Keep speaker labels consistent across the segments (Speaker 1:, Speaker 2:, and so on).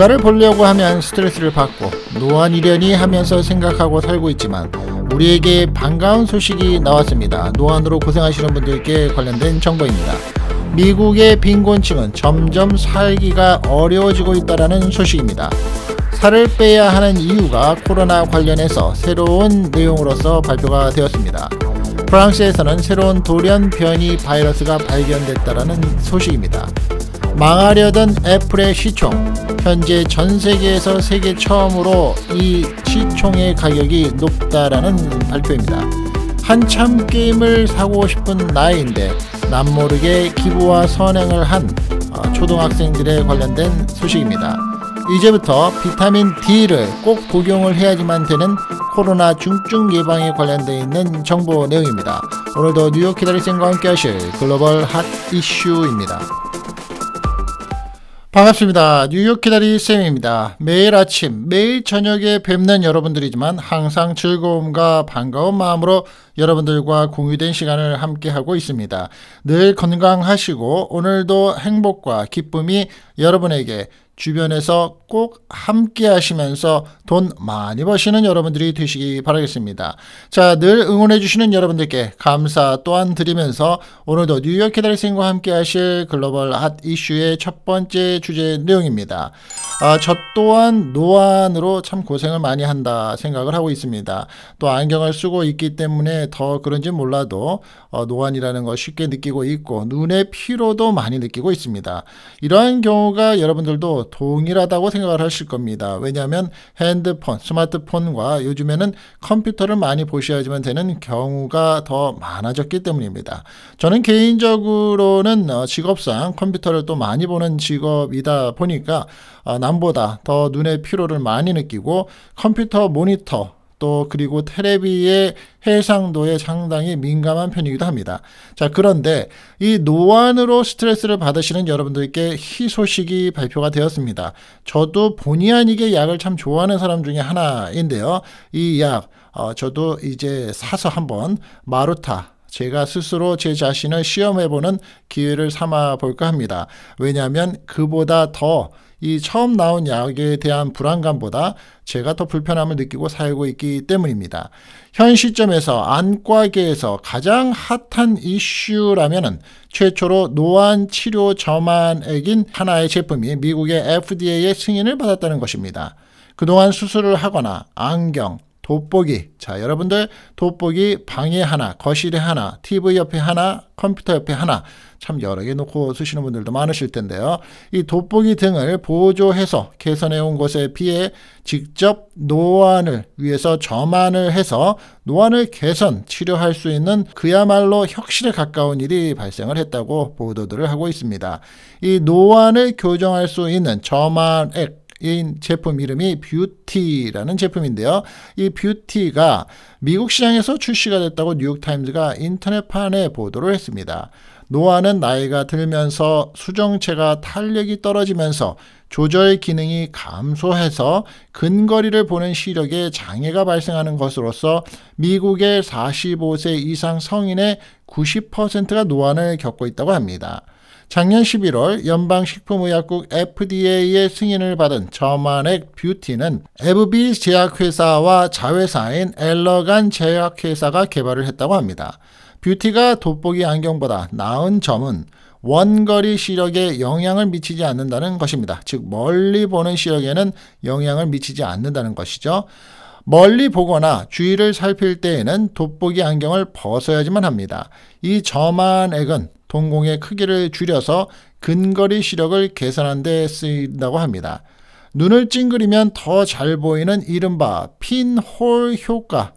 Speaker 1: 뭔가를 보려고 하면 스트레스를 받고 노안이려니 하면서 생각하고 살고 있지만 우리에게 반가운 소식이 나왔습니다. 노안으로 고생하시는 분들께 관련된 정보입니다. 미국의 빈곤층은 점점 살기가 어려워지고 있다는 소식입니다. 살을 빼야 하는 이유가 코로나 관련해서 새로운 내용으로서 발표가 되었습니다. 프랑스에서는 새로운 돌연 변이 바이러스가 발견됐다는 소식입니다. 망하려던 애플의 시총 현재 전 세계에서 세계 처음으로 이 시총의 가격이 높다라는 발표입니다. 한참 게임을 사고 싶은 나이인데 남모르게 기부와 선행을 한 어, 초등학생들에 관련된 소식입니다. 이제부터 비타민 D를 꼭 복용을 해야지만 되는 코로나 중증 예방에 관련돼 있는 정보 내용입니다. 오늘도 뉴욕 기다리생과 함께 하실 글로벌 핫 이슈입니다. 반갑습니다. 뉴욕 기다리 쌤입니다. 매일 아침, 매일 저녁에 뵙는 여러분들이지만 항상 즐거움과 반가운 마음으로 여러분들과 공유된 시간을 함께하고 있습니다. 늘 건강하시고 오늘도 행복과 기쁨이 여러분에게 주변에서 꼭 함께 하시면서 돈 많이 버시는 여러분들이 되시기 바라겠습니다. 자, 늘 응원해주시는 여러분들께 감사 또한 드리면서 오늘도 뉴욕 캐달리스과 함께 하실 글로벌 핫 이슈의 첫 번째 주제 내용입니다. 아, 저 또한 노안으로 참 고생을 많이 한다 생각을 하고 있습니다. 또 안경을 쓰고 있기 때문에 더 그런지 몰라도 어, 노안이라는 걸 쉽게 느끼고 있고 눈의 피로도 많이 느끼고 있습니다. 이러한 경우가 여러분들도 동일하다고 생각을 하실 겁니다. 왜냐하면 핸드폰, 스마트폰과 요즘에는 컴퓨터를 많이 보셔야지만 되는 경우가 더 많아졌기 때문입니다. 저는 개인적으로는 어, 직업상 컴퓨터를 또 많이 보는 직업이다 보니까 어, 남보다 더 눈의 피로를 많이 느끼고 컴퓨터 모니터 또 그리고 테레비의 해상도에 상당히 민감한 편이기도 합니다. 자, 그런데 이 노안으로 스트레스를 받으시는 여러분들께 희소식이 발표가 되었습니다. 저도 본의 아니게 약을 참 좋아하는 사람 중에 하나인데요. 이 약, 어, 저도 이제 사서 한번 마루타, 제가 스스로 제 자신을 시험해보는 기회를 삼아 볼까 합니다. 왜냐하면 그보다 더 이 처음 나온 약에 대한 불안감보다 제가 더 불편함을 느끼고 살고 있기 때문입니다. 현 시점에서 안과계에서 가장 핫한 이슈라면 최초로 노안 치료 저만액인 하나의 제품이 미국의 FDA의 승인을 받았다는 것입니다. 그동안 수술을 하거나 안경, 돋보기. 자, 여러분들 돋보기 방에 하나, 거실에 하나, TV 옆에 하나, 컴퓨터 옆에 하나. 참 여러 개 놓고 쓰시는 분들도 많으실 텐데요. 이 돋보기 등을 보조해서 개선해 온 것에 비해 직접 노안을 위해서 저만을 해서 노안을 개선, 치료할 수 있는 그야말로 혁신에 가까운 일이 발생을 했다고 보도들을 하고 있습니다. 이 노안을 교정할 수 있는 저만액 인 제품 이름이 뷰티라는 제품인데요. 이 뷰티가 미국 시장에서 출시가 됐다고 뉴욕타임즈가 인터넷판에 보도를 했습니다. 노화는 나이가 들면서 수정체가 탄력이 떨어지면서 조절 기능이 감소해서 근거리를 보는 시력에 장애가 발생하는 것으로서 미국의 45세 이상 성인의 90%가 노안을 겪고 있다고 합니다. 작년 11월 연방식품의약국 FDA의 승인을 받은 저만액 뷰티는 에브비 제약회사와 자회사인 엘러간 제약회사가 개발을 했다고 합니다. 뷰티가 돋보기 안경보다 나은 점은 원거리 시력에 영향을 미치지 않는다는 것입니다. 즉 멀리 보는 시력에는 영향을 미치지 않는다는 것이죠. 멀리 보거나 주위를 살필 때에는 돋보기 안경을 벗어야지만 합니다. 이 저만액은 동공의 크기를 줄여서 근거리 시력을 계산한 데 쓰인다고 합니다. 눈을 찡그리면 더 잘 보이는 이른바 핀홀 효과,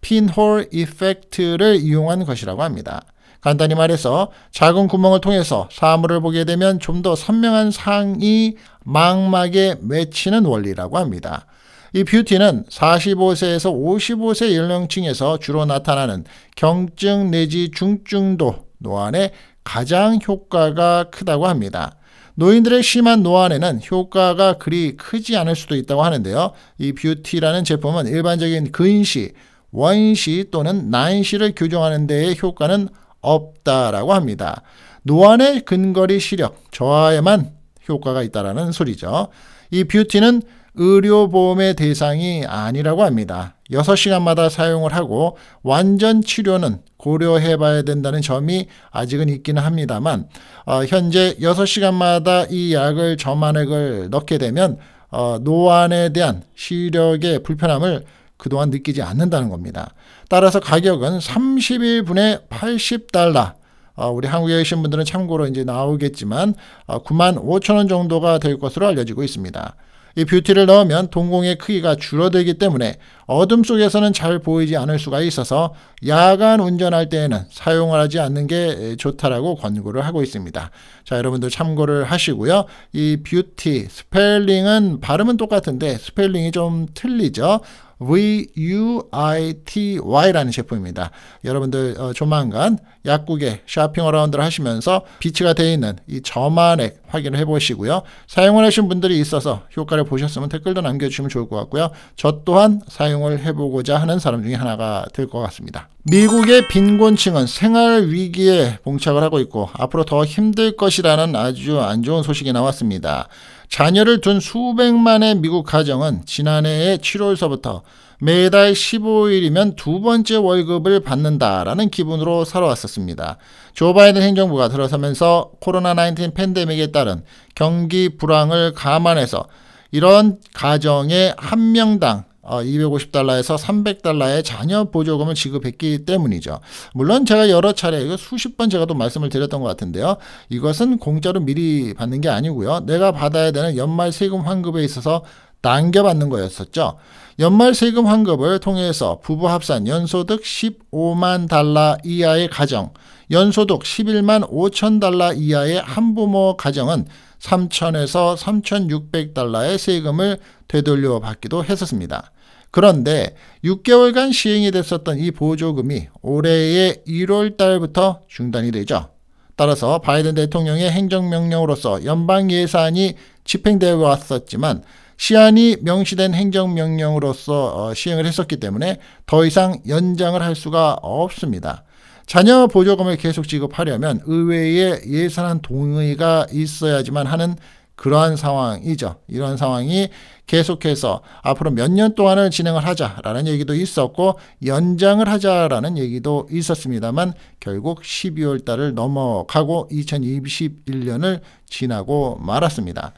Speaker 1: 핀홀 이펙트를 이용한 것이라고 합니다. 간단히 말해서 작은 구멍을 통해서 사물을 보게 되면 좀 더 선명한 상이 망막에 맺히는 원리라고 합니다. 이 뷰티는 45세에서 55세 연령층에서 주로 나타나는 경증 내지 중증도 노안의 가장 효과가 크다고 합니다. 노인들의 심한 노안에는 효과가 그리 크지 않을 수도 있다고 하는데요. 이 뷰티라는 제품은 일반적인 근시, 원시 또는 난시를 교정하는 데에 효과는 없다라고 합니다. 노안의 근거리 시력 저하에만 효과가 있다라는 소리죠. 이 뷰티는 의료보험의 대상이 아니라고 합니다. 6시간마다 사용을 하고 완전 치료는 고려해 봐야 된다는 점이 아직은 있기는 합니다만 어, 현재 6시간마다 이 약을 점안액을 넣게 되면 어, 노안에 대한 시력의 불편함을 그동안 느끼지 않는다는 겁니다. 따라서 가격은 31분에 80달러 어, 우리 한국에 계신 분들은 참고로 이제 나오겠지만 어, 9만 5천 원 정도가 될 것으로 알려지고 있습니다. 이 뷰티를 넣으면 동공의 크기가 줄어들기 때문에 어둠 속에서는 잘 보이지 않을 수가 있어서 야간 운전할 때에는 사용을 하지 않는 게 좋다라고 권고를 하고 있습니다. 자, 여러분도 참고를 하시고요. 이 뷰티 스펠링은 발음은 똑같은데 스펠링이 좀 틀리죠. VUITY라는 제품입니다. 여러분들 어, 조만간 약국에 쇼핑 어라운드를 하시면서 비치가 되어 있는 이 저만액 확인을 해보시고요. 사용을 하신 분들이 있어서 효과를 보셨으면 댓글도 남겨주시면 좋을 것 같고요. 저 또한 사용을 해보고자 하는 사람 중에 하나가 될 것 같습니다. 미국의 빈곤층은 생활 위기에 봉착을 하고 있고 앞으로 더 힘들 것이라는 아주 안 좋은 소식이 나왔습니다. 자녀를 둔 수백만의 미국 가정은 지난해의 7월서부터 매달 15일이면 두 번째 월급을 받는다라는 기분으로 살아왔었습니다. 조 바이든 행정부가 들어서면서 코로나19 팬데믹에 따른 경기 불황을 감안해서 이런 가정의한 명당 250달러에서 어, 300달러의 자녀 보조금을 지급했기 때문이죠. 물론 제가 여러 차례 이거 수십 번 제가 또 말씀을 드렸던 것 같은데요. 이것은 공짜로 미리 받는 게 아니고요. 내가 받아야 되는 연말 세금 환급에 있어서 남겨받는 거였었죠. 연말 세금 환급을 통해서 부부 합산 연소득 15만 달러 이하의 가정, 연소득 11만 5천 달러 이하의 한부모 가정은 3천에서 3,600달러의 세금을 되돌려 받기도 했었습니다. 그런데 6개월간 시행이 됐었던 이 보조금이 올해의 1월 달부터 중단이 되죠. 따라서 바이든 대통령의 행정명령으로서 연방예산이 집행되어 왔었지만 시안이 명시된 행정명령으로서 어, 시행을 했었기 때문에 더 이상 연장을 할 수가 없습니다. 자녀 보조금을 계속 지급하려면 의회의 예산안 동의가 있어야지만 하는 그러한 상황이죠. 이런 상황이 계속해서 앞으로 몇 년 동안을 진행을 하자라는 얘기도 있었고 연장을 하자라는 얘기도 있었습니다만 결국 12월 달을 넘어가고 2021년을 지나고 말았습니다.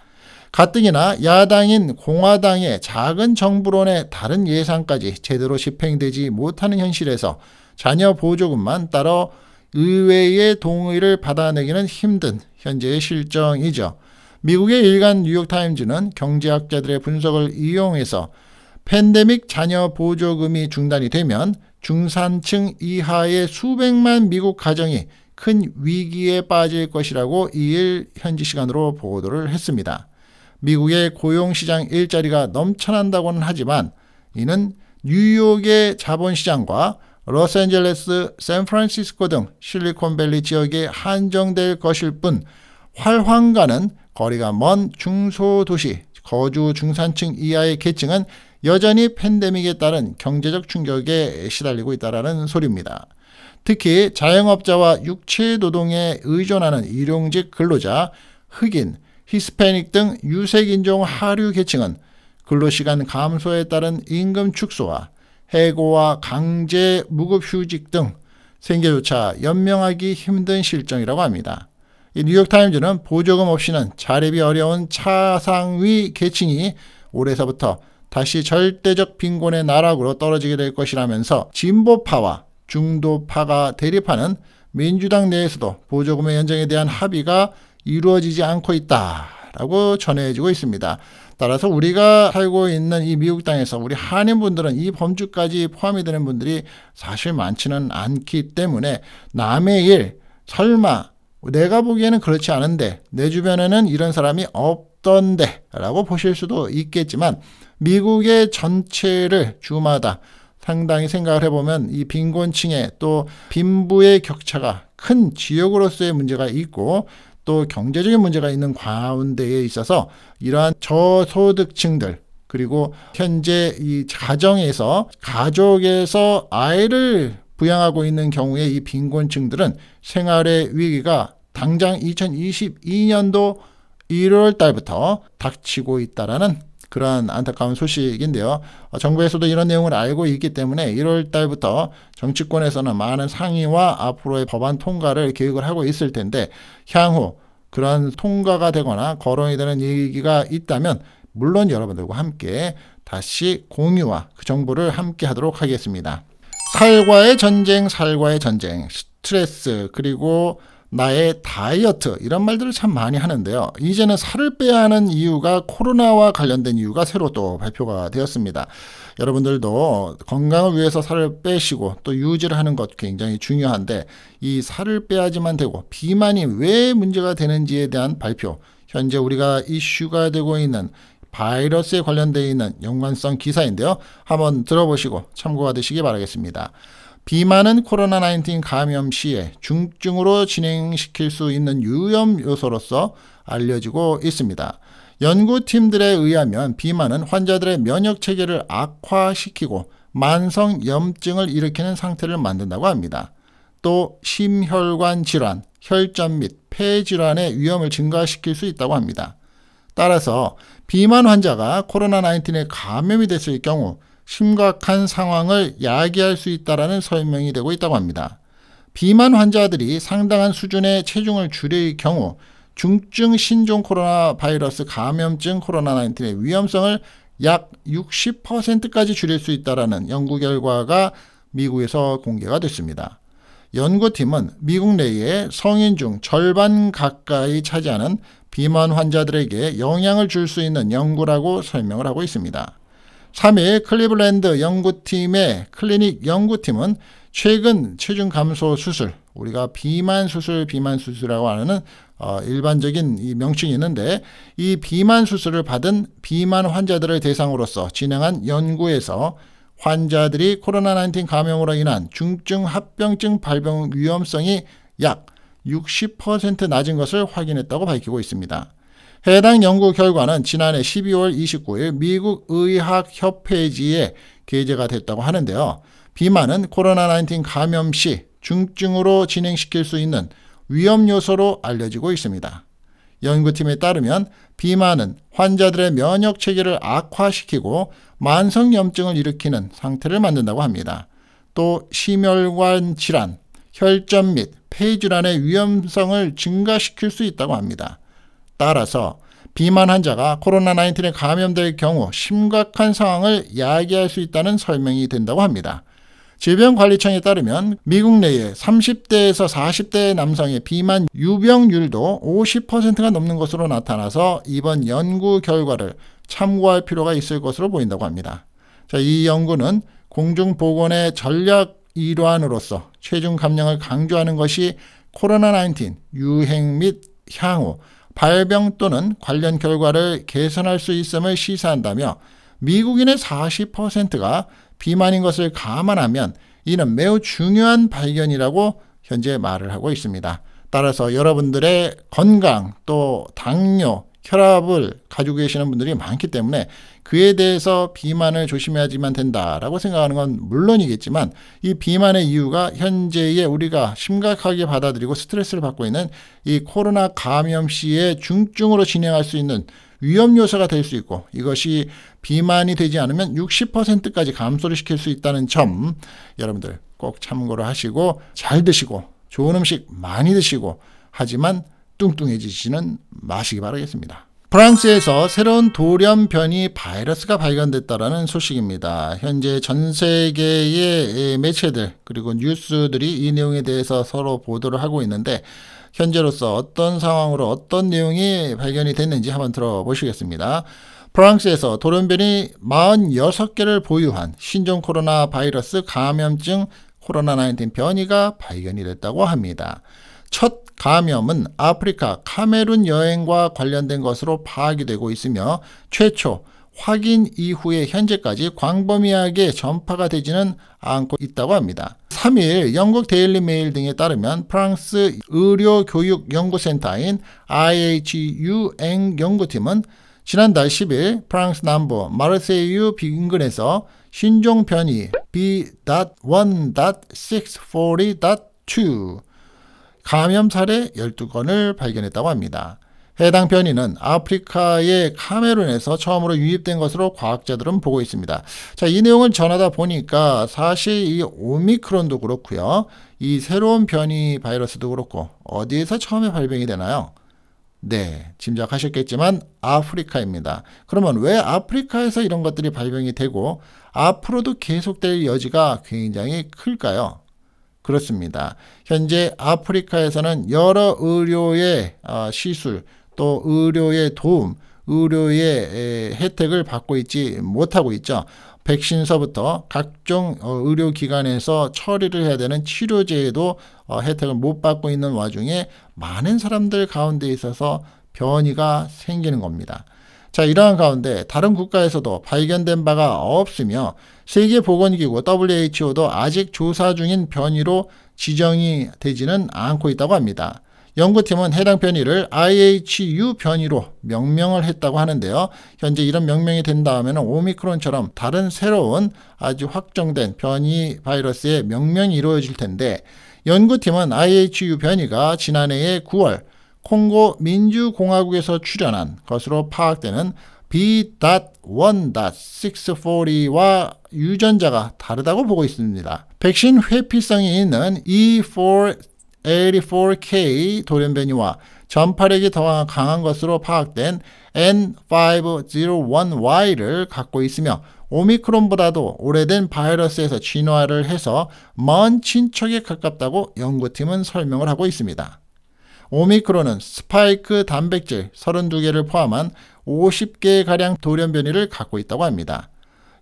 Speaker 1: 가뜩이나 야당인 공화당의 작은 정부론의 다른 예산까지 제대로 집행되지 못하는 현실에서 자녀 보조금만 따로 의회의 동의를 받아내기는 힘든 현재의 실정이죠. 미국의 일간 뉴욕타임즈는 경제학자들의 분석을 이용해서 팬데믹 자녀 보조금이 중단이 되면 중산층 이하의 수백만 미국 가정이 큰 위기에 빠질 것이라고 2일 현지 시간으로 보도를 했습니다. 미국의 고용시장 일자리가 넘쳐난다고는 하지만 이는 뉴욕의 자본시장과 로스앤젤레스, 샌프란시스코 등 실리콘밸리 지역에 한정될 것일 뿐 활황가는 거리가 먼 중소도시, 거주 중산층 이하의 계층은 여전히 팬데믹에 따른 경제적 충격에 시달리고 있다는 소리입니다. 특히 자영업자와 육체 노동에 의존하는 일용직 근로자, 흑인, 히스패닉 등 유색인종 하류 계층은 근로시간 감소에 따른 임금 축소와 해고와 강제 무급휴직 등 생계조차 연명하기 힘든 실정이라고 합니다. 이 뉴욕타임즈는 보조금 없이는 자립이 어려운 차상위 계층이 올해서부터 다시 절대적 빈곤의 나락으로 떨어지게 될 것이라면서 진보파와 중도파가 대립하는 민주당 내에서도 보조금의 연장에 대한 합의가 이루어지지 않고 있다라고 전해지고 있습니다. 따라서 우리가 살고 있는 이 미국 땅에서 우리 한인분들은 이 범주까지 포함이 되는 분들이 사실 많지는 않기 때문에 남의 일, 설마 내가 보기에는 그렇지 않은데 내 주변에는 이런 사람이 없던데 라고 보실 수도 있겠지만 미국의 전체를 주마다 상당히 생각을 해보면 이 빈곤층의 또 빈부의 격차가 큰 지역으로서의 문제가 있고 또 경제적인 문제가 있는 가운데에 있어서 이러한 저소득층들 그리고 현재 이 가정에서 가족에서 아이를 부양하고 있는 경우에 이 빈곤층들은 생활의 위기가 당장 2022년도 1월 달부터 닥치고 있다라는 그러한 안타까운 소식인데요. 어, 정부에서도 이런 내용을 알고 있기 때문에 1월 달부터 정치권에서는 많은 상의와 앞으로의 법안 통과를 계획을 하고 있을 텐데 향후 그러한 통과가 되거나 거론이 되는 얘기가 있다면 물론 여러분들과 함께 다시 공유와 그 정보를 함께 하도록 하겠습니다. 살과의 전쟁, 살과의 전쟁, 스트레스, 그리고 나의 다이어트 이런 말들을 참 많이 하는데요. 이제는 살을 빼야 하는 이유가 코로나와 관련된 이유가 새로 또 발표가 되었습니다. 여러분들도 건강을 위해서 살을 빼시고 또 유지를 하는 것 굉장히 중요한데 이 살을 빼야지만 되고 비만이 왜 문제가 되는지에 대한 발표 현재 우리가 이슈가 되고 있는 바이러스에 관련되어 있는 연관성 기사인데요. 한번 들어보시고 참고가되시기 바라겠습니다. 비만은 코로나19 감염 시에 중증으로 진행시킬 수 있는 유염 요소로서 알려지고 있습니다. 연구팀들에 의하면 비만은 환자들의 면역 체계를 악화시키고 만성 염증을 일으키는 상태를 만든다고 합니다. 또 심혈관 질환, 혈전 및 폐질환의 위험을 증가시킬 수 있다고 합니다. 따라서 비만 환자가 코로나19에 감염이 됐을 경우 심각한 상황을 야기할 수있다는 설명이 되고 있다고 합니다. 비만 환자들이 상당한 수준의 체중을 줄일 경우 중증 신종 코로나 바이러스 감염증 코로나19의 위험성을 약 60%까지 줄일 수있다는 연구 결과가 미국에서 공개가 됐습니다. 연구팀은 미국 내에 성인 중 절반 가까이 차지하는 비만 환자들에게 영향을 줄 수 있는 연구라고 설명을 하고 있습니다. 3일 클리블랜드 연구팀의 클리닉 연구팀은 최근 체중 감소 수술, 우리가 비만 수술, 비만 수술이라고 하는 어, 일반적인 이 명칭이 있는데 이 비만 수술을 받은 비만 환자들을 대상으로서 진행한 연구에서 환자들이 코로나19 감염으로 인한 중증 합병증 발병 위험성이 약60% 낮은 것을 확인했다고 밝히고 있습니다. 해당 연구 결과는 지난해 12월 29일 미국 의학협회지에 게재가 됐다고 하는데요. 비만은 코로나19 감염 시 중증으로 진행시킬 수 있는 위험 요소로 알려지고 있습니다. 연구팀에 따르면 비만은 환자들의 면역 체계를 악화시키고 만성 염증을 일으키는 상태를 만든다고 합니다. 또 심혈관 질환, 혈전 및 폐질환의 위험성을 증가시킬 수 있다고 합니다. 따라서 비만 환자가 코로나19에 감염될 경우 심각한 상황을 야기할 수 있다는 설명이 된다고 합니다. 질병관리청에 따르면 미국 내에 30대에서 40대 남성의 비만 유병률도 50%가 넘는 것으로 나타나서 이번 연구 결과를 참고할 필요가 있을 것으로 보인다고 합니다. 자, 이 연구는 공중보건의 전략 일환으로서 체중 감량을 강조하는 것이 코로나19 유행 및 향후 발병 또는 관련 결과를 개선할 수 있음을 시사한다며 미국인의 40%가 비만인 것을 감안하면 이는 매우 중요한 발견이라고 현재 말을 하고 있습니다. 따라서 여러분들의 건강 또 당뇨, 혈압을 가지고 계시는 분들이 많기 때문에 그에 대해서 비만을 조심해야지만 된다라고 생각하는 건 물론이겠지만 이 비만의 이유가 현재의 우리가 심각하게 받아들이고 스트레스를 받고 있는 이 코로나 감염 시에 중증으로 진행할 수 있는 위험 요소가 될 수 있고 이것이 비만이 되지 않으면 60%까지 감소를 시킬 수 있다는 점 여러분들 꼭 참고를 하시고 잘 드시고 좋은 음식 많이 드시고 하지만 뚱뚱해지지는 마시기 바라겠습니다. 프랑스에서 새로운 돌연변이 바이러스가 발견됐다라는 소식입니다. 현재 전 세계의 매체들 그리고 뉴스들이 이 내용에 대해서 서로 보도를 하고 있는데 현재로서 어떤 상황으로 어떤 내용이 발견이 됐는지 한번 들어보시겠습니다. 프랑스에서 돌연변이 46개를 보유한 신종 코로나 바이러스 감염증 코로나19 변이가 발견이 됐다고 합니다. 첫 감염은 아프리카 카메룬 여행과 관련된 것으로 파악이 되고 있으며 최초 확인 이후에 현재까지 광범위하게 전파가 되지는 않고 있다고 합니다. 3일 영국 데일리 메일 등에 따르면 프랑스 의료교육연구센터인 IHUN 연구팀은 지난달 10일 프랑스 남부 마르세유 빈근에서 신종 변이 B.1.642.2 감염 사례 12건을 발견했다고 합니다. 해당 변이는 아프리카의 카메룬에서 처음으로 유입된 것으로 과학자들은 보고 있습니다. 자, 이 내용을 전하다 보니까 사실 이 오미크론도 그렇고요. 이 새로운 변이 바이러스도 그렇고 어디에서 처음에 발병이 되나요? 네, 짐작하셨겠지만 아프리카입니다. 그러면 왜 아프리카에서 이런 것들이 발병이 되고 앞으로도 계속될 여지가 굉장히 클까요? 그렇습니다. 현재 아프리카에서는 여러 의료의 어, 시술 또 의료의 도움 의료의 혜택을 받고 있지 못하고 있죠. 백신서부터 각종 어, 의료기관에서 처리를 해야 되는 치료제에도 어, 혜택을 못 받고 있는 와중에 많은 사람들 가운데 있어서 변이가 생기는 겁니다. 자, 이러한 가운데 다른 국가에서도 발견된 바가 없으며 세계보건기구 WHO도 아직 조사 중인 변이로 지정이 되지는 않고 있다고 합니다. 연구팀은 해당 변이를 IHU 변이로 명명을 했다고 하는데요. 현재 이런 명명이 된 다음에는 오미크론처럼 다른 새로운 아주 확정된 변이 바이러스의 명명이 이루어질 텐데 연구팀은 IHU 변이가 지난해 9월 콩고 민주공화국에서 출현한 것으로 파악되는 B.1.640와 유전자가 다르다고 보고 있습니다. 백신 회피성이 있는 E484K 돌연변이와 전파력이 더 강한 것으로 파악된 N501Y를 갖고 있으며 오미크론보다도 오래된 바이러스에서 진화를 해서 먼 친척에 가깝다고 연구팀은 설명을 하고 있습니다. 오미크론은 스파이크 단백질 32개를 포함한 50개가량 돌연변이를 갖고 있다고 합니다.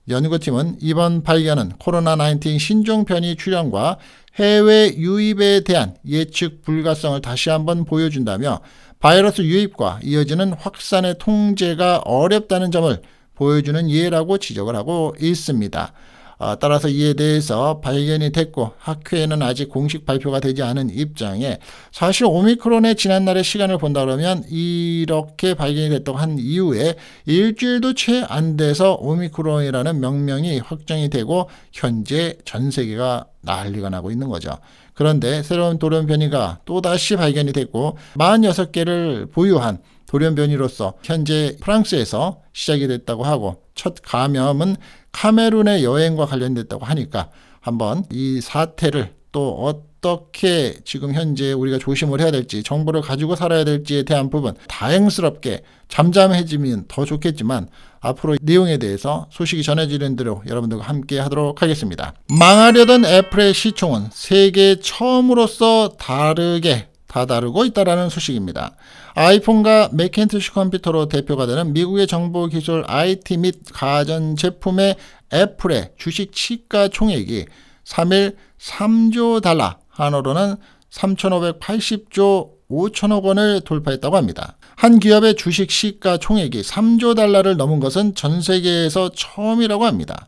Speaker 1: 연구팀은 이번 발견은 코로나19 신종 변이 출현과 해외 유입에 대한 예측 불가성을 다시 한번 보여준다며 바이러스 유입과 이어지는 확산의 통제가 어렵다는 점을 보여주는 예라고 지적을 하고 있습니다. 어, 따라서 이에 대해서 발견이 됐고 학회에는 아직 공식 발표가 되지 않은 입장에 사실 오미크론의 지난날의 시간을 본다 그러면 이렇게 발견이 됐다고 한 이후에 일주일도 채 안 돼서 오미크론이라는 명명이 확정이 되고 현재 전 세계가 난리가 나고 있는 거죠. 그런데 새로운 돌연변이가 또다시 발견이 되고 46개를 보유한 돌연변이로서 현재 프랑스에서 시작이 됐다고 하고 첫 감염은 카메룬의 여행과 관련됐다고 하니까 한번 이 사태를 또 어떻게 지금 현재 우리가 조심을 해야 될지 정보를 가지고 살아야 될지에 대한 부분 다행스럽게 잠잠해지면 더 좋겠지만 앞으로 내용에 대해서 소식이 전해지는 대로 여러분들과 함께 하도록 하겠습니다. 망하려던 애플의 시총은 세계 처음으로서 다르게 다다르고 있다라는 소식입니다. 아이폰과 맥킨트시 컴퓨터로 대표가 되는 미국의 정보기술 IT 및 가전제품의 애플의 주식 시가 총액이 3일 3조 달러 한으로는 3,580조 5천억 원을 돌파했다고 합니다. 한 기업의 주식 시가 총액이 3조 달러를 넘은 것은 전 세계에서 처음이라고 합니다.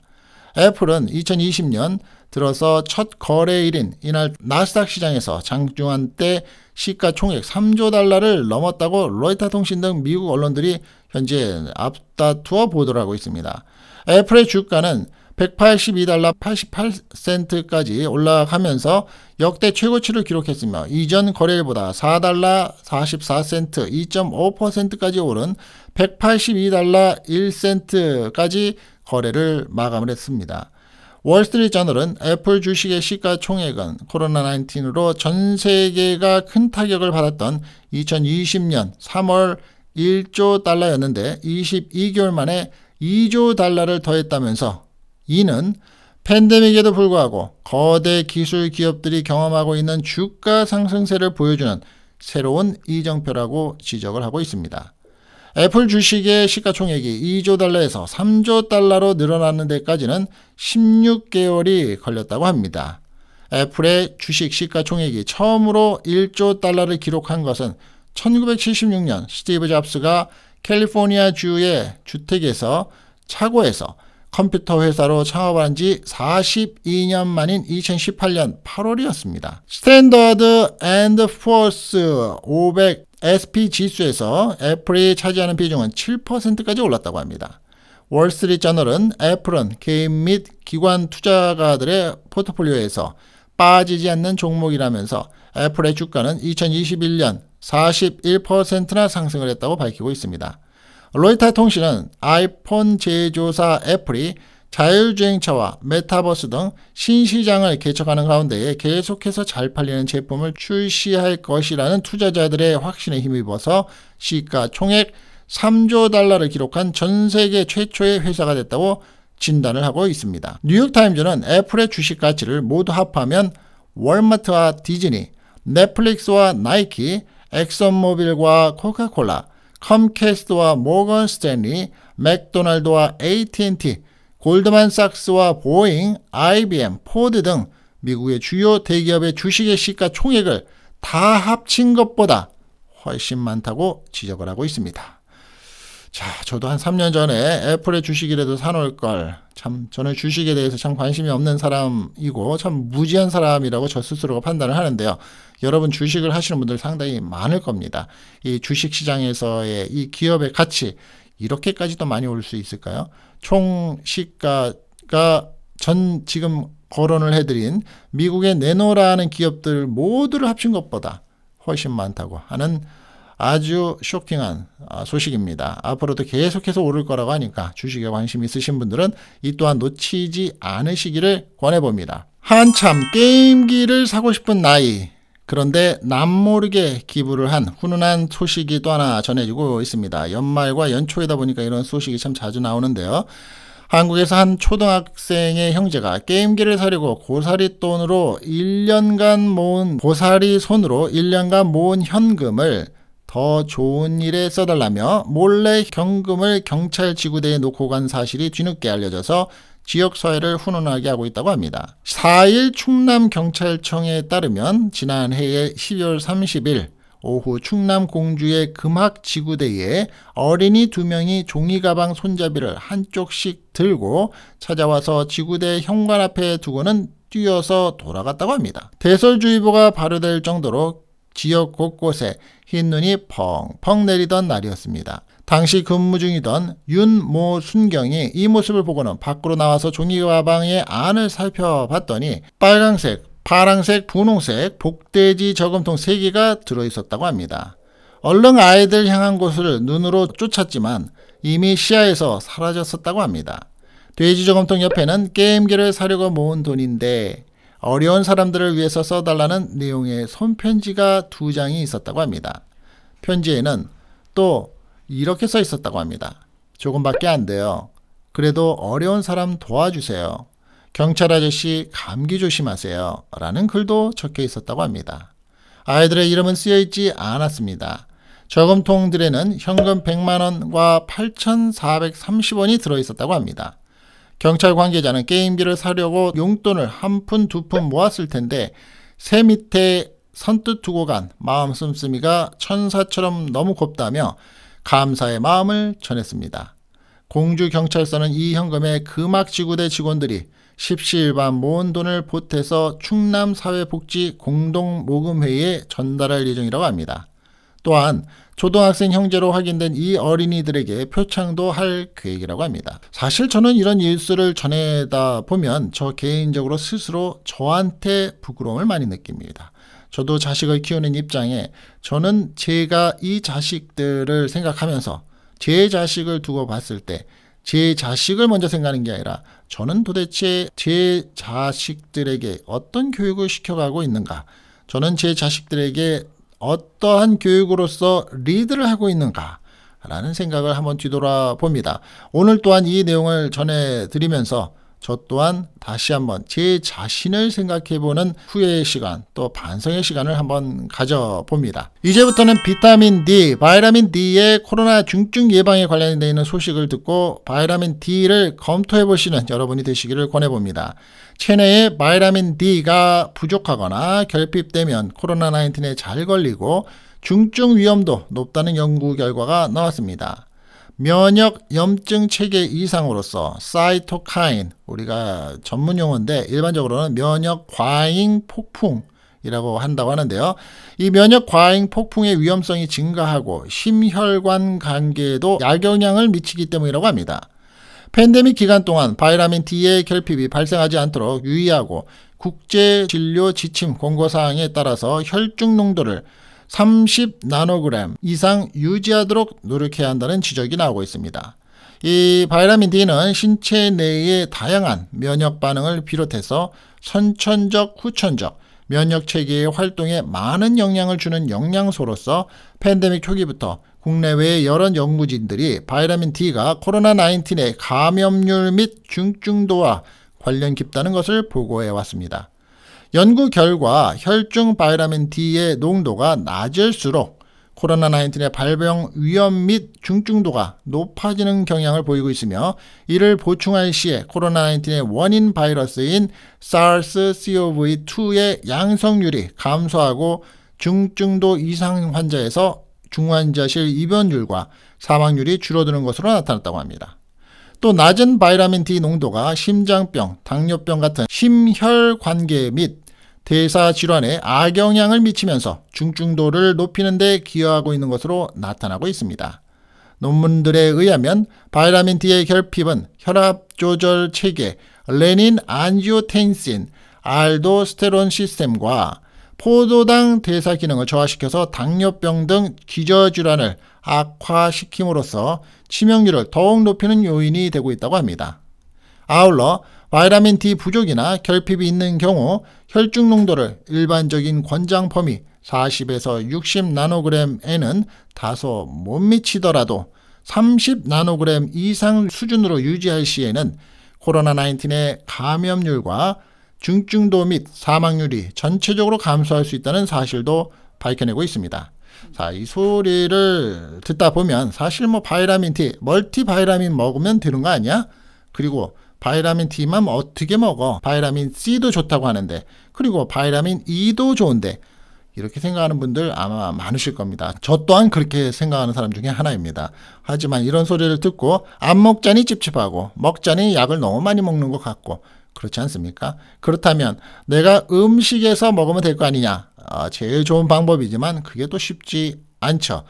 Speaker 1: 애플은 2020년 들어서 첫 거래일인 이날 나스닥 시장에서 장중한 때 시가총액 3조 달러를 넘었다고 로이터 통신 등 미국 언론들이 현재 앞다투어 보도를 하고 있습니다. 애플의 주가는 182달러 88센트까지 올라가면서 역대 최고치를 기록했으며 이전 거래일보다 4달러 44센트 2.5%까지 오른 182달러 1센트까지 거래를 마감을 했습니다. 월스트리트저널은 애플 주식의 시가총액은 코로나1 9로전 세계가 큰 타격을 받았던 2020년 3월 1조 달러였는데 22개월 만에 2조 달러를 더했다면서 이는 팬데믹에도 불구하고 거대 기술 기업들이 경험하고 있는 주가 상승세를 보여주는 새로운 이정표라고 지적을 하고 있습니다. 애플 주식의 시가총액이 2조 달러에서 3조 달러로 늘어나는 데까지는 16개월이 걸렸다고 합니다. 애플의 주식 시가총액이 처음으로 1조 달러를 기록한 것은 1976년 스티브 잡스가 캘리포니아 주의 주택에서 차고에서 컴퓨터 회사로 창업한 지 42년 만인 2018년 8월이었습니다. 스탠더드 앤드 포스 500 SP 지수에서 애플이 차지하는 비중은 7%까지 올랐다고 합니다. 월스트리트저널은 애플은 개인 및 기관 투자가들의 포트폴리오에서 빠지지 않는 종목이라면서 애플의 주가는 2021년 41%나 상승을 했다고 밝히고 있습니다. 로이터 통신은 아이폰 제조사 애플이 자율주행차와 메타버스 등 신시장을 개척하는 가운데 계속해서 잘 팔리는 제품을 출시할 것이라는 투자자들의 확신에 힘입어서 시가총액 3조 달러를 기록한 전 세계 최초의 회사가 됐다고 진단을 하고 있습니다. 뉴욕타임즈는 애플의 주식 가치를 모두 합하면 월마트와 디즈니, 넷플릭스와 나이키, 엑선모빌과 코카콜라, 컴캐스트와 모건 스탠리, 맥도날드와 AT&T, 골드만삭스와 보잉, IBM, 포드 등 미국의 주요 대기업의 주식의 시가 총액을 다 합친 것보다 훨씬 많다고 지적을 하고 있습니다. 자, 저도 한 3년 전에 애플의 주식이라도 사놓을 걸. 참, 저는 주식에 대해서 참 관심이 없는 사람이고, 참 무지한 사람이라고 저 스스로가 판단을 하는데요. 여러분 주식을 하시는 분들 상당히 많을 겁니다. 이 주식 시장에서의 이 기업의 가치, 이렇게까지도 많이 올 수 있을까요? 총 시가가 전 지금 거론을 해드린 미국의 네노라는 기업들 모두를 합친 것보다 훨씬 많다고 하는 아주 쇼킹한 아, 소식입니다. 앞으로도 계속해서 오를 거라고 하니까 주식에 관심 있으신 분들은 이 또한 놓치지 않으시기를 권해봅니다. 한참 게임기를 사고 싶은 나이 그런데 남모르게 기부를 한 훈훈한 소식이 또 하나 전해지고 있습니다. 연말과 연초이다 보니까 이런 소식이 참 자주 나오는데요. 한국에서 한 초등학생의 형제가 게임기를 사려고 고사리 돈으로 1년간 모은 고사리 손으로 1년간 모은 현금을 더 좋은 일에 써달라며 몰래 경금을 경찰 지구대에 놓고 간 사실이 뒤늦게 알려져서 지역 사회를 훈훈하게 하고 있다고 합니다. 4일 충남경찰청에 따르면 지난해의 12월 30일 오후 충남 공주의 금학 지구대에 어린이 두 명이 종이가방 손잡이를 한쪽씩 들고 찾아와서 지구대 현관 앞에 두고는 뛰어서 돌아갔다고 합니다. 대설주의보가 발효될 정도로 지역 곳곳에 흰눈이 펑펑 내리던 날이었습니다. 당시 근무 중이던 윤모 순경이 이 모습을 보고는 밖으로 나와서 종이가방의 안을 살펴봤더니 빨강색, 파랑색, 분홍색 복대지 저금통 3개가 들어있었다고 합니다. 얼른 아이들 향한 곳을 눈으로 쫓았지만 이미 시야에서 사라졌었다고 합니다. 돼지 저금통 옆에는 게임기를 사려고 모은 돈인데 어려운 사람들을 위해서 써달라는 내용의 손편지가 두 장이 있었다고 합니다. 편지에는 또 이렇게 써 있었다고 합니다. 조금밖에 안 돼요. 그래도 어려운 사람 도와주세요. 경찰 아저씨 감기 조심하세요. 라는 글도 적혀 있었다고 합니다. 아이들의 이름은 쓰여 있지 않았습니다. 저금통들에는 현금 100만원과 8,430원이 들어있었다고 합니다. 경찰 관계자는 게임기를 사려고 용돈을 한 푼 두푼 푼 모았을 텐데 새 밑에 선뜻 두고 간 마음 씀씀이가 천사처럼 너무 곱다며 감사의 마음을 전했습니다. 공주경찰서는 이 현금에 금악지구대 직원들이 십시일반 모은 돈을 보태서 충남사회복지 공동모금회의에 전달할 예정이라고 합니다. 또한 초등학생 형제로 확인된 이 어린이들에게 표창도 할 계획이라고 합니다. 사실 저는 이런 뉴스를 전해다 보면 저 개인적으로 스스로 저한테 부끄러움을 많이 느낍니다. 저도 자식을 키우는 입장에 저는 제가 이 자식들을 생각하면서 제 자식을 두고 봤을 때 제 자식을 먼저 생각하는 게 아니라 저는 도대체 제 자식들에게 어떤 교육을 시켜가고 있는가 저는 제 자식들에게 어떠한 교육으로서 리드를 하고 있는가 라는 생각을 한번 뒤돌아봅니다. 오늘 또한 이 내용을 전해드리면서 저 또한 다시 한번 제 자신을 생각해보는 후회의 시간 또 반성의 시간을 한번 가져봅니다. 이제부터는 비타민 D, 바이라민 D의 코로나 중증 예방에 관련되어 있는 소식을 듣고 바이라민 D를 검토해보시는 여러분이 되시기를 권해봅니다. 체내에 바이라민 D가 부족하거나 결핍되면 코로나19에 잘 걸리고 중증 위험도 높다는 연구 결과가 나왔습니다. 면역 염증 체계 이상으로서 사이토카인 우리가 전문 용어인데 일반적으로는 면역 과잉 폭풍 이라고 한다고 하는데요. 이 면역 과잉 폭풍의 위험성이 증가하고 심혈관 관계에도 약영향을 미치기 때문이라고 합니다. 팬데믹 기간 동안 바이라민 D의 결핍이 발생하지 않도록 유의하고 국제 진료 지침 권고 사항에 따라서 혈중 농도를 30 나노그램 이상 유지하도록 노력해야 한다는 지적이 나오고 있습니다. 이 바이라민 D는 신체 내의 다양한 면역 반응을 비롯해서 선천적, 후천적, 면역 체계의 활동에 많은 영향을 주는 영양소로서 팬데믹 초기부터 국내외의 여러 연구진들이 바이라민 D가 코로나19의 감염률 및 중증도와 관련 깊다는 것을 보고해 왔습니다. 연구 결과 혈중 바이라민 D의 농도가 낮을수록 코로나19의 발병 위험 및 중증도가 높아지는 경향을 보이고 있으며 이를 보충할 시에 코로나19의 원인 바이러스인 SARS-CoV-2의 양성률이 감소하고 중증도 이상 환자에서 중환자실 입원율과 사망률이 줄어드는 것으로 나타났다고 합니다. 또 낮은 바이라민 D 농도가 심장병, 당뇨병 같은 심혈관계 및 대사 질환에 악영향을 미치면서 중증도를 높이는 데 기여하고 있는 것으로 나타나고 있습니다. 논문들에 의하면 바이라민 D의 결핍은 혈압 조절 체계, 레닌 안지오텐신, 알도스테론 시스템과 포도당 대사 기능을 저하시켜서 당뇨병 등 기저질환을 악화시킴으로써 치명률을 더욱 높이는 요인이 되고 있다고 합니다. 아울러 바이라민 D 부족이나 결핍이 있는 경우 혈중 농도를 일반적인 권장 범위 40에서 60 나노그램에는 다소 못 미치더라도 30 나노그램 이상 수준으로 유지할 시에는 코로나19의 감염률과 중증도 및 사망률이 전체적으로 감소할 수 있다는 사실도 밝혀내고 있습니다. 자, 이 소리를 듣다 보면 사실 뭐 바이라민 T, 멀티 바이라민 먹으면 되는 거 아니야? 그리고 바이라민 D만 어떻게 먹어? 바이라민 C도 좋다고 하는데 그리고 바이라민 E도 좋은데 이렇게 생각하는 분들 아마 많으실 겁니다. 저 또한 그렇게 생각하는 사람 중에 하나입니다. 하지만 이런 소리를 듣고 안 먹자니 찝찝하고 먹자니 약을 너무 많이 먹는 것 같고 그렇지 않습니까? 그렇다면 내가 음식에서 먹으면 될 거 아니냐? 아, 제일 좋은 방법이지만 그게 또 쉽지 않죠.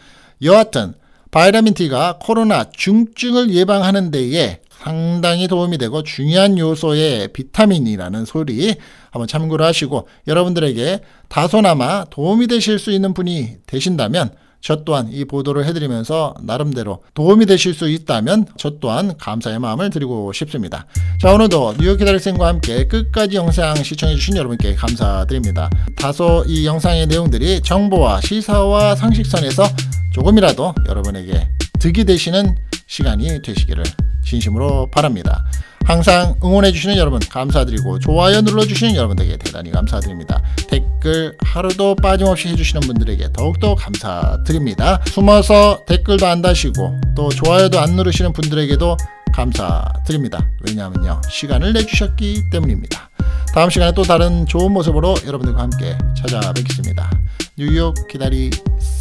Speaker 1: 여하튼 바이라민 D가 코로나 중증을 예방하는 데에 상당히 도움이 되고 중요한 요소의 비타민이라는 소리 한번 참고를 하시고 여러분들에게 다소나마 도움이 되실 수 있는 분이 되신다면 저 또한 이 보도를 해드리면서 나름대로 도움이 되실 수 있다면 저 또한 감사의 마음을 드리고 싶습니다. 자 오늘도 뉴욕 기다리생과 함께 끝까지 영상 시청해주신 여러분께 감사드립니다. 다소 이 영상의 내용들이 정보와 시사와 상식선에서 조금이라도 여러분에게 득이 되시는 시간이 되시기를 진심으로 바랍니다. 항상 응원해주시는 여러분 감사드리고 좋아요 눌러주시는 여러분들에게 대단히 감사드립니다. 댓글 하루도 빠짐없이 해주시는 분들에게 더욱더 감사드립니다. 숨어서 댓글도 안 다시고 또 좋아요도 안 누르시는 분들에게도 감사드립니다. 왜냐하면요. 시간을 내주셨기 때문입니다. 다음 시간에 또 다른 좋은 모습으로 여러분들과 함께 찾아뵙겠습니다. 뉴욕 기다리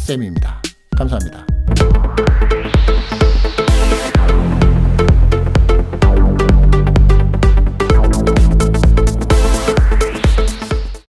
Speaker 1: 쌤입니다. 감사합니다.